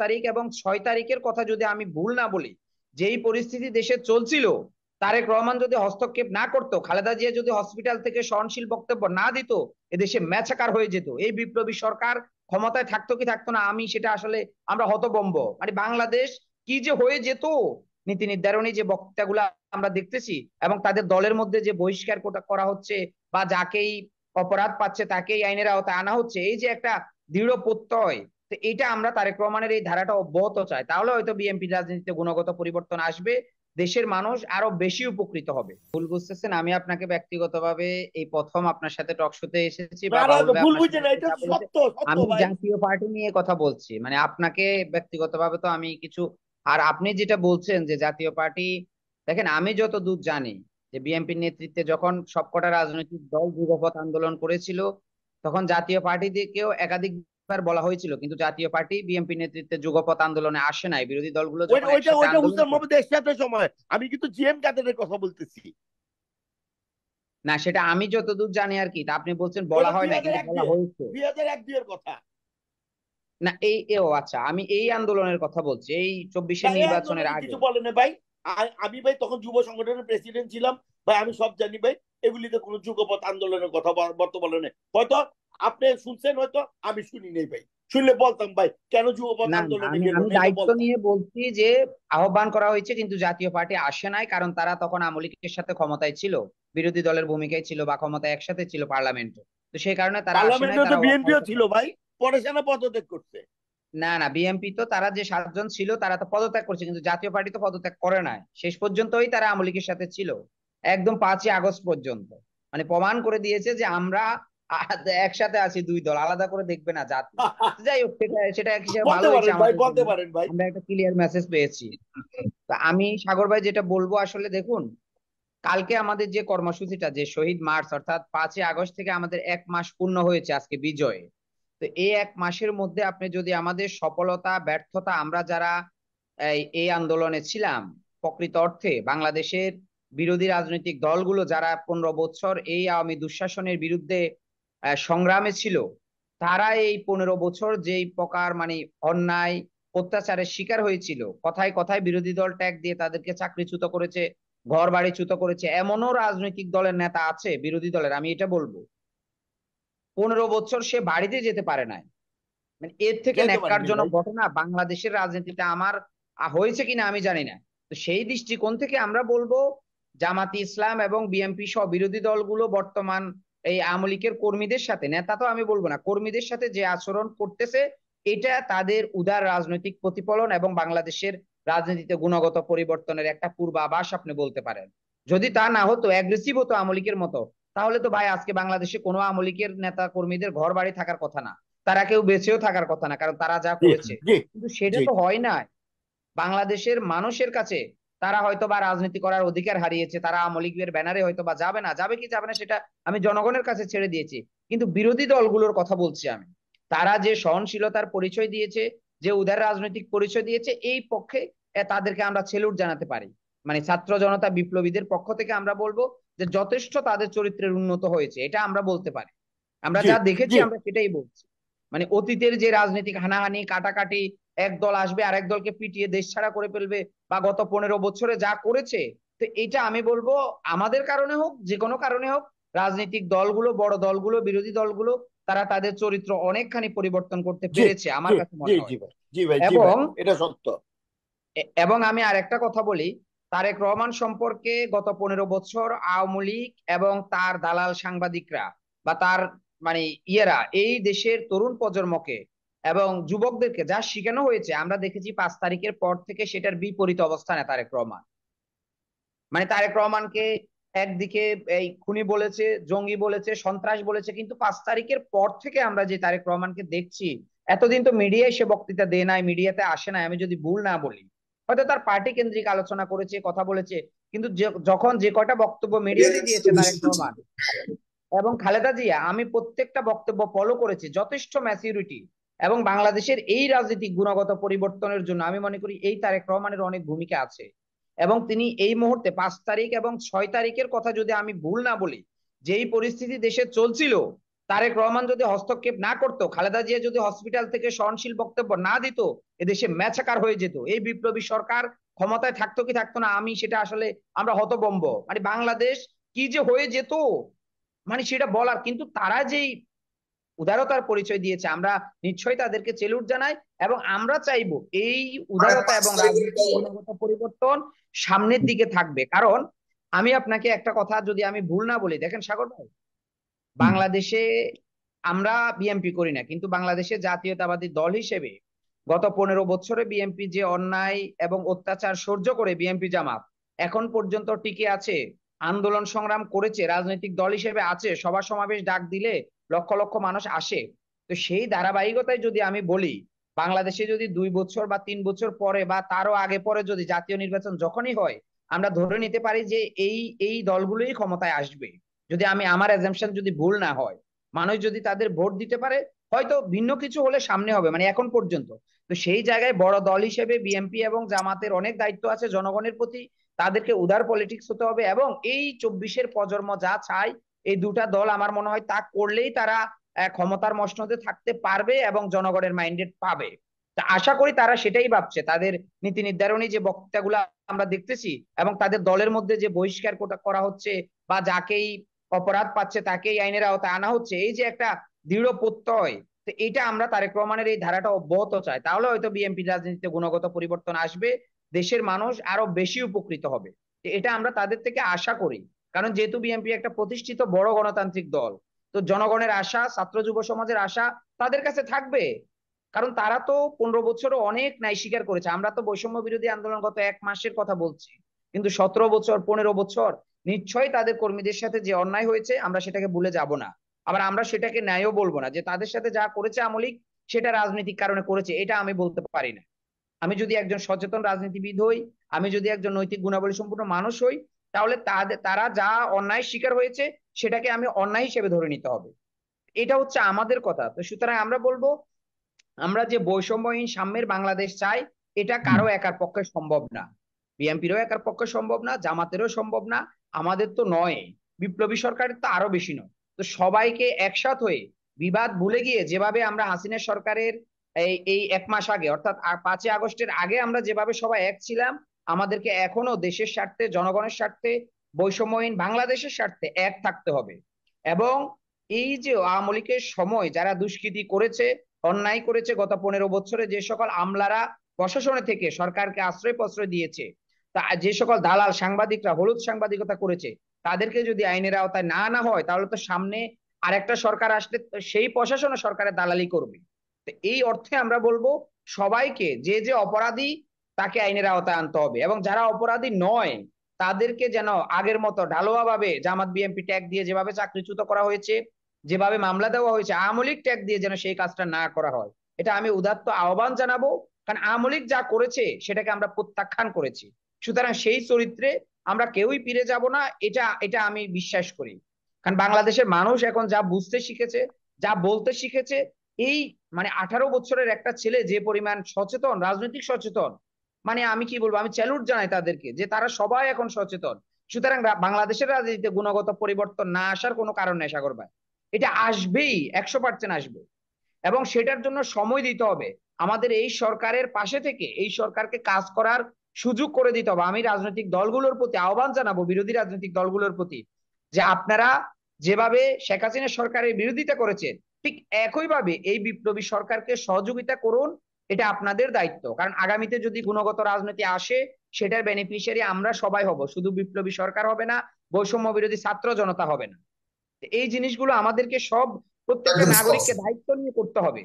তারিখ এবং ছয় তারিখের কথা যদি আমি ভুল না বলি যেই পরিস্থিতি দেশে চলছিল তারেক রহমান যদি হস্তক্ষেপ না করতো খালেদা জিয়া যদি হসপিটাল থেকে সহনশীল বক্তব্য না দিত এদেশে ম্যাচাকার হয়ে যেত এই বিপ্লবী সরকার ক্ষমতায় থাকতো কি থাকতো না আমি সেটা আসলে আমরা হতবম্ব মানে বাংলাদেশ কি যে হয়ে যেত নীতি নির্ধারণী যে বক্তৃতাগুলো আমরা দেখতেছি এবং তাদের দলের মধ্যে যে বহিষ্কার করা হচ্ছে বা যাকেই অপরাধ পাচ্ছে তাকেই আইনের আওতায় আনা হচ্ছে এই যে একটা দৃঢ় প্রত্যয় তো এটা আমরা তারেক রহমানের এই ধারাটা অব্যাহত চাই তাহলে হয়তো বিএনপি রাজনীতিতে গুণগত পরিবর্তন আসবে দেশের মানুষ আরো বেশি উপকৃত হবে ভুল বুঝতেছেন আমি আপনাকে ব্যক্তিগতভাবে এই প্রথম আপনার সাথে টক শোতে এসেছি আমি জাতীয় পার্টি নিয়ে কথা বলছি মানে আপনাকে ব্যক্তিগতভাবে তো আমি কিছু আর আপনি যেটা বলছেন যে জাতীয় পার্টি দেখেন আমি যত দূর জানি যে বিএনপির নেতৃত্বে যখন সবকটা রাজনৈতিক দল যুগপথ আন্দোলন করেছিল তখন জাতীয় পার্টি দিয়ে কেউ একাধিক বার বলা হয়েছিল কিন্তু জাতীয় পার্টি বিএনপি নেতৃত্বে আন্দোলনে আসে নাই বিরোধী দলগুলো আমি কিন্তু জিএম কথা বলতেছি না সেটা আমি যতদূর জানি আর কি আপনি বলছেন বলা হয় না কিন্তু বলা হয়েছে কথা না এই আচ্ছা আমি এই আন্দোলনের কথা বলছি এই চব্বিশে নির্বাচনের আগে কিছু ভাই আমি ভাই তখন যুব সংগঠনের প্রেসিডেন্ট ছিলাম ভাই আমি সব জানি ভাই এগুলিতে কোনো যুগপথ আন্দোলনের কথা বর্তমানে হয়তো আপনি শুনছেন হয়তো আমি শুনি নেই ভাই শুনলে বলতাম ভাই কেন যুব আমি দায়িত্ব নিয়ে বলছি যে আহ্বান করা হয়েছে কিন্তু জাতীয় পার্টি আসে নাই কারণ তারা তখন আমলিকের সাথে ক্ষমতায় ছিল বিরোধী দলের ভূমিকায় ছিল বা ক্ষমতা একসাথে ছিল পার্লামেন্টে তো সেই কারণে তারা বিএনপিও ছিল ভাই পরে সেনা পদত্যাগ করছে না না বিএনপি তো তারা যে সাতজন ছিল তারা তো পদত্যাগ করছে কিন্তু জাতীয় পার্টি তো পদত্যাগ করে নাই শেষ পর্যন্তই তারা আমলিকের সাথে ছিল একদম পাঁচই আগস্ট পর্যন্ত মানে প্রমাণ করে দিয়েছে যে আমরা একসাথে আছি দুই দল আলাদা করে দেখবে না জাত যাই হোক সেটা সেটা এক হিসাবে ভালো হয়েছে আমরা একটা ক্লিয়ার মেসেজ পেয়েছি আমি সাগর ভাই যেটা বলবো আসলে দেখুন কালকে আমাদের যে কর্মসূচিটা যে শহীদ মার্চ অর্থাৎ পাঁচই আগস্ট থেকে আমাদের এক মাস পূর্ণ হয়েছে আজকে বিজয়ে তো এই এক মাসের মধ্যে আপনি যদি আমাদের সফলতা ব্যর্থতা আমরা যারা এই আন্দোলনে ছিলাম প্রকৃত অর্থে বাংলাদেশের বিরোধী রাজনৈতিক দলগুলো যারা পনেরো বছর এই আওয়ামী দুঃশাসনের বিরুদ্ধে সংগ্রামে ছিল তারা এই পনেরো বছর যেই প্রকার মানে অন্যায় অত্যাচারের শিকার হয়েছিল কথায় কথায় বিরোধী দল ট্যাগ দিয়ে তাদেরকে চাকরিচ্যুত করেছে ঘর বাড়িচ্যুত করেছে এমনও রাজনৈতিক দলের নেতা আছে বিরোধী দলের আমি এটা বলবো পনেরো বছর সে বাড়িতে যেতে পারে নাই মানে এর থেকে ন্যাক্কারজনক ঘটনা বাংলাদেশের রাজনীতিতে আমার হয়েছে কিনা আমি জানি না তো সেই দৃষ্টিকোণ থেকে আমরা বলবো জামাতি ইসলাম এবং বিএনপি সহ বিরোধী দলগুলো বর্তমান এই আওয়ামী লীগের কর্মীদের সাথে নেতা তো আমি বলবো না কর্মীদের সাথে যে আচরণ করতেছে এটা তাদের উদার রাজনৈতিক প্রতিফলন এবং বাংলাদেশের রাজনীতিতে গুণগত পরিবর্তনের একটা পূর্বাভাস আপনি বলতে পারেন যদি তা না হতো অ্যাগ্রেসিভ হতো আওয়ামী লীগের মতো তাহলে তো ভাই আজকে বাংলাদেশে কোনো আওয়ামী লীগের নেতা কর্মীদের ঘর বাড়ি থাকার কথা না তারা কেউ বেঁচেও থাকার কথা না কারণ তারা যা করেছে কিন্তু সেটা তো হয় না বাংলাদেশের মানুষের কাছে তারা হয়তো বা রাজনীতি করার অধিকার হারিয়েছে তারা আওয়ামী লীগের ব্যানারে হয়তো বা যাবে না যাবে কি যাবে না সেটা আমি জনগণের কাছে ছেড়ে দিয়েছি কিন্তু বিরোধী দলগুলোর কথা বলছি আমি তারা যে সহনশীলতার পরিচয় দিয়েছে যে উদার রাজনৈতিক পরিচয় দিয়েছে এই পক্ষে তাদেরকে আমরা ছেলুট জানাতে পারি মানে ছাত্র জনতা বিপ্লবীদের পক্ষ থেকে আমরা বলবো যে যথেষ্ট তাদের চরিত্রের উন্নত হয়েছে এটা আমরা বলতে পারি আমরা যা দেখেছি আমরা সেটাই বলছি মানে অতীতের যে রাজনৈতিক হানাহানি কাটাকাটি এক দল আসবে আর এক দলকে পিটিয়ে দেশ ছাড়া করে ফেলবে বা গত পনেরো বছরে যা করেছে তো এটা আমি বলবো আমাদের কারণে হোক যে কোনো কারণে হোক রাজনৈতিক দলগুলো বড় দলগুলো বিরোধী দলগুলো তারা তাদের চরিত্র অনেকখানি পরিবর্তন করতে পেরেছে আমার কাছে মনে হয় এবং এটা সত্য এবং আমি আর একটা কথা বলি তারেক রহমান সম্পর্কে গত পনেরো বছর আওয়ামী লীগ এবং তার দালাল সাংবাদিকরা বা তার মানে ইয়েরা এই দেশের তরুণ প্রজন্মকে এবং যুবকদেরকে যা শিখানো হয়েছে আমরা দেখেছি পাঁচ তারিখের পর থেকে সেটার বিপরীত অবস্থানে তারেক রহমান মানে তারেক রহমানকে একদিকে এই খুনি বলেছে জঙ্গি বলেছে সন্ত্রাস বলেছে কিন্তু পাঁচ তারিখের পর থেকে আমরা যে তারেক রহমানকে দেখছি এতদিন তো মিডিয়ায় সে বক্তৃতা দেয় নাই মিডিয়াতে আসে নাই আমি যদি ভুল না বলি হয়তো তার পার্টি কেন্দ্রিক আলোচনা করেছে কথা বলেছে কিন্তু যখন যে কয়টা বক্তব্য মিডিয়াতে দিয়েছে তারেক রহমান এবং খালেদা জিয়া আমি প্রত্যেকটা বক্তব্য ফলো করেছি যথেষ্ট ম্যাচিউরিটি এবং বাংলাদেশের এই রাজনৈতিক গুণগত পরিবর্তনের জন্য আমি মনে করি এই তারেক রহমানের অনেক ভূমিকা আছে এবং তিনি এই মুহূর্তে পাঁচ তারিখ এবং ছয় তারিখের কথা যদি আমি ভুল না বলি যেই পরিস্থিতি দেশে চলছিল তারেক রহমান যদি হস্তক্ষেপ না করত খালেদা জিয়া যদি হসপিটাল থেকে সহনশীল বক্তব্য না দিত এদেশে ম্যাচাকার হয়ে যেত এই বিপ্লবী সরকার ক্ষমতায় থাকতো কি থাকতো না আমি সেটা আসলে আমরা হতবম্ব মানে বাংলাদেশ কি যে হয়ে যেত মানে সেটা বলার কিন্তু তারা যেই উদারতার পরিচয় দিয়েছে আমরা নিশ্চয়ই তাদেরকে চেলুট জানাই এবং আমরা চাইব এই উদারতা এবং গুণগত পরিবর্তন সামনের দিকে থাকবে কারণ আমি আপনাকে একটা কথা যদি আমি ভুল না বলি দেখেন সাগর ভাই বাংলাদেশে আমরা বিএমপি করি না কিন্তু বাংলাদেশে জাতীয়তাবাদী দল হিসেবে গত পনেরো বছরে বিএনপি যে অন্যায় এবং অত্যাচার সহ্য করে বিএনপি জামাত এখন পর্যন্ত টিকে আছে আন্দোলন সংগ্রাম করেছে রাজনৈতিক দল হিসেবে আছে সভা সমাবেশ ডাক দিলে লক্ষ লক্ষ মানুষ আসে তো সেই ধারাবাহিকতায় যদি আমি বলি বাংলাদেশে যদি দুই বছর বা তিন বছর পরে বা তারও আগে পরে যদি জাতীয় নির্বাচন যখনই হয় আমরা ধরে নিতে পারি যে এই এই দলগুলোই ক্ষমতায় আসবে যদি আমি আমার অ্যাজাম্পশন যদি ভুল না হয় মানুষ যদি তাদের ভোট দিতে পারে হয়তো ভিন্ন কিছু হলে সামনে হবে মানে এখন পর্যন্ত তো সেই জায়গায় বড় দল হিসেবে বিএনপি এবং জামাতের অনেক দায়িত্ব আছে জনগণের প্রতি তাদেরকে উদার পলিটিক্স হতে হবে এবং এই চব্বিশের প্রজন্ম যা চায় এই দুটা দল আমার মনে হয় তা করলেই তারা ক্ষমতার মসনদে থাকতে পারবে এবং জনগণের মাইন্ডেড পাবে আশা করি তারা সেটাই ভাবছে তাদের নীতি নির্ধারণী যে বক্তাগুলা আমরা দেখতেছি এবং তাদের দলের মধ্যে যে বহিষ্কার করা হচ্ছে বা যাকেই অপরাধ পাচ্ছে তাকেই আইনের আওতায় আনা হচ্ছে এই যে একটা দৃঢ় প্রত্যয় তো এটা আমরা তারেক রহমানের এই ধারাটা অব্যাহত চাই তাহলে হয়তো বিএনপি রাজনীতিতে গুণগত পরিবর্তন আসবে দেশের মানুষ আরো বেশি উপকৃত হবে এটা আমরা তাদের থেকে আশা করি কারণ যেহেতু বিএনপি একটা প্রতিষ্ঠিত বড় গণতান্ত্রিক দল তো জনগণের আশা ছাত্র যুব সমাজের আশা তাদের কাছে থাকবে কারণ তারা তো পনেরো বছরও অনেক ন্যায় স্বীকার করেছে আমরা তো বৈষম্য বিরোধী আন্দোলন গত এক মাসের কথা বলছি কিন্তু সতেরো বছর পনেরো বছর নিশ্চয়ই তাদের কর্মীদের সাথে যে অন্যায় হয়েছে আমরা সেটাকে ভুলে যাব না আবার আমরা সেটাকে ন্যায়ও বলবো না যে তাদের সাথে যা করেছে আমলিক সেটা রাজনৈতিক কারণে করেছে এটা আমি বলতে পারি না আমি যদি একজন সচেতন রাজনীতিবিদ হই আমি যদি একজন নৈতিক গুণাবলী সম্পূর্ণ মানুষ হই তাহলে তারা যা অন্যায় শিকার হয়েছে সেটাকে আমি অন্যায় হিসেবে ধরে নিতে হবে এটা হচ্ছে আমাদের কথা তো সুতরাং আমরা বলবো আমরা যে বৈষম্যহীন সাম্যের বাংলাদেশ চাই এটা কারো একার পক্ষে সম্ভব না বিএনপিরও একার পক্ষে সম্ভব না জামাতেরও সম্ভব না আমাদের তো নয় বিপ্লবী সরকারের তো আরো বেশি নয় তো সবাইকে একসাথ হয়ে বিবাদ ভুলে গিয়ে যেভাবে আমরা হাসিনের সরকারের এই এক মাস আগে অর্থাৎ পাঁচই আগস্টের আগে আমরা যেভাবে সবাই এক ছিলাম আমাদেরকে এখনো দেশের স্বার্থে জনগণের স্বার্থে বৈষম্যহীন বাংলাদেশের স্বার্থে এক থাকতে হবে এবং এই যে আওয়ামী লীগের সময় যারা দুষ্কৃতি করেছে অন্যায় করেছে গত পনেরো বছরে যে সকল আমলারা প্রশাসনে থেকে সরকারকে আশ্রয় প্রশ্রয় দিয়েছে তা যে সকল দালাল সাংবাদিকরা হলুদ সাংবাদিকতা করেছে তাদেরকে যদি আইনের আওতায় না আনা হয় তাহলে তো সামনে আরেকটা সরকার আসলে সেই প্রশাসনও সরকারের দালালি করবে তো এই অর্থে আমরা বলবো সবাইকে যে যে অপরাধী তাকে আইনের আওতায় আনতে হবে এবং যারা অপরাধী নয় তাদেরকে যেন আগের মতো ঢালোয়াভাবে জামাত বিএমপি ট্যাগ দিয়ে যেভাবে চাকরিচ্যুত করা হয়েছে যেভাবে মামলা দেওয়া হয়েছে আওয়ামী লীগ ট্যাগ দিয়ে যেন সেই কাজটা না করা হয় এটা আমি উদাত্ত আহ্বান জানাবো কারণ আওয়ামী লীগ যা করেছে সেটাকে আমরা প্রত্যাখ্যান করেছি সুতরাং সেই চরিত্রে আমরা কেউই ফিরে যাব না এটা এটা আমি বিশ্বাস করি কারণ বাংলাদেশের মানুষ এখন যা বুঝতে শিখেছে যা বলতে শিখেছে এই মানে আঠারো বছরের একটা ছেলে যে পরিমাণ সচেতন রাজনৈতিক সচেতন মানে আমি কি বলবো আমি চ্যালুট জানাই তাদেরকে যে তারা সবাই এখন সচেতন সুতরাং বাংলাদেশের রাজনীতিতে গুণগত পরিবর্তন না আসার কোনো কারণ নেই সাগর ভাই এটা আসবেই একশো পার্সেন্ট আসবে এবং সেটার জন্য সময় দিতে হবে আমাদের এই সরকারের পাশে থেকে এই সরকারকে কাজ করার সুযোগ করে দিতে হবে আমি রাজনৈতিক দলগুলোর প্রতি আহ্বান জানাবো বিরোধী রাজনৈতিক দলগুলোর প্রতি যে আপনারা যেভাবে শেখ হাসিনা সরকারের বিরোধিতা করেছেন ঠিক একইভাবে এই বিপ্লবী সরকারকে সহযোগিতা করুন এটা আপনাদের দায়িত্ব কারণ আগামীতে যদি গুণগত রাজনীতি আসে সেটার বেনিফিশিয়ারি আমরা সবাই হব শুধু বিপ্লবী সরকার হবে না বৈষম্য বিরোধী ছাত্র জনতা হবে না এই জিনিসগুলো আমাদেরকে সব প্রত্যেকটা নাগরিককে দায়িত্ব নিয়ে করতে হবে